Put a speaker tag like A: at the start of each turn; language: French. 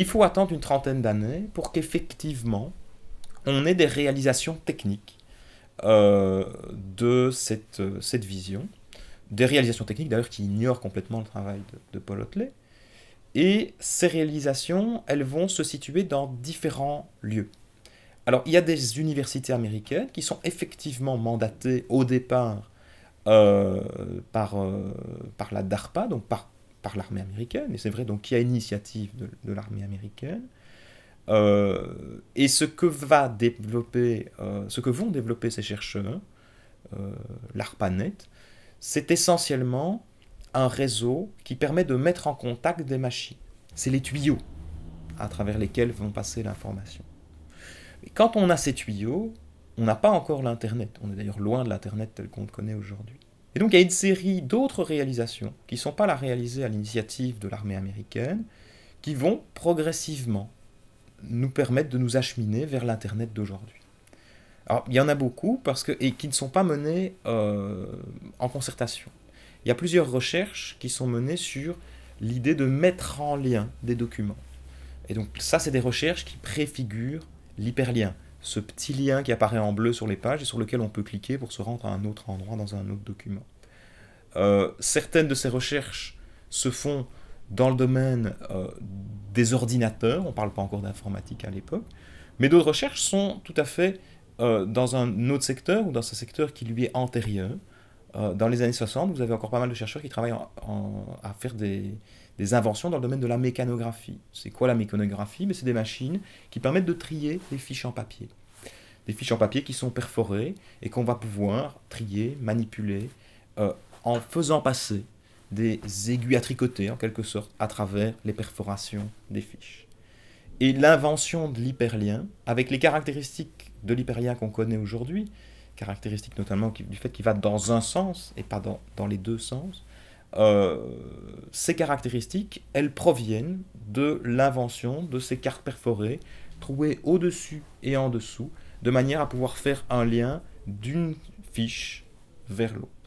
A: Il faut attendre une trentaine d'années pour qu'effectivement on ait des réalisations techniques euh, de cette, euh, cette vision, des réalisations techniques d'ailleurs qui ignorent complètement le travail de, Paul Hotley. Et ces réalisations, elles vont se situer dans différents lieux. Alors, il y a des universités américaines qui sont effectivement mandatées au départ euh, par, par la DARPA, donc par par l'armée américaine, et c'est vrai donc qui a initiative de, l'armée américaine. Euh, et ce que va développer, euh, ce que vont développer ces chercheurs, euh, l'ARPANET, c'est essentiellement un réseau qui permet de mettre en contact des machines. C'est les tuyaux à travers lesquels vont passer l'information. Et quand on a ces tuyaux, on n'a pas encore l'Internet. On est d'ailleurs loin de l'Internet tel qu'on le connaît aujourd'hui. Et donc il y a une série d'autres réalisations qui ne sont pas là réalisées à l'initiative de l'armée américaine, qui vont progressivement nous permettre de nous acheminer vers l'Internet d'aujourd'hui. Alors il y en a beaucoup parce que, et qui ne sont pas menées euh, en concertation. Il y a plusieurs recherches qui sont menées sur l'idée de mettre en lien des documents. Et donc ça, c'est des recherches qui préfigurent l'hyperlien ce petit lien qui apparaît en bleu sur les pages et sur lequel on peut cliquer pour se rendre à un autre endroit dans un autre document. Euh, certaines de ces recherches se font dans le domaine euh, des ordinateurs, on ne parle pas encore d'informatique à l'époque, mais d'autres recherches sont tout à fait euh, dans un autre secteur ou dans un secteur qui lui est antérieur, euh, dans les années 60, vous avez encore pas mal de chercheurs qui travaillent à faire des, inventions dans le domaine de la mécanographie. C'est quoi la mécanographie Mais ben, C'est des machines qui permettent de trier des fiches en papier. Des fiches en papier qui sont perforées et qu'on va pouvoir trier, manipuler, euh, en faisant passer des aiguilles à tricoter, en quelque sorte, à travers les perforations des fiches. Et l'invention de l'hyperlien, avec les caractéristiques de l'hyperlien qu'on connaît aujourd'hui, caractéristiques notamment du fait qu'il va dans un sens et pas dans, les deux sens, euh, ces caractéristiques, elles proviennent de l'invention de ces cartes perforées, trouées au-dessus et en dessous, de manière à pouvoir faire un lien d'une fiche vers l'autre.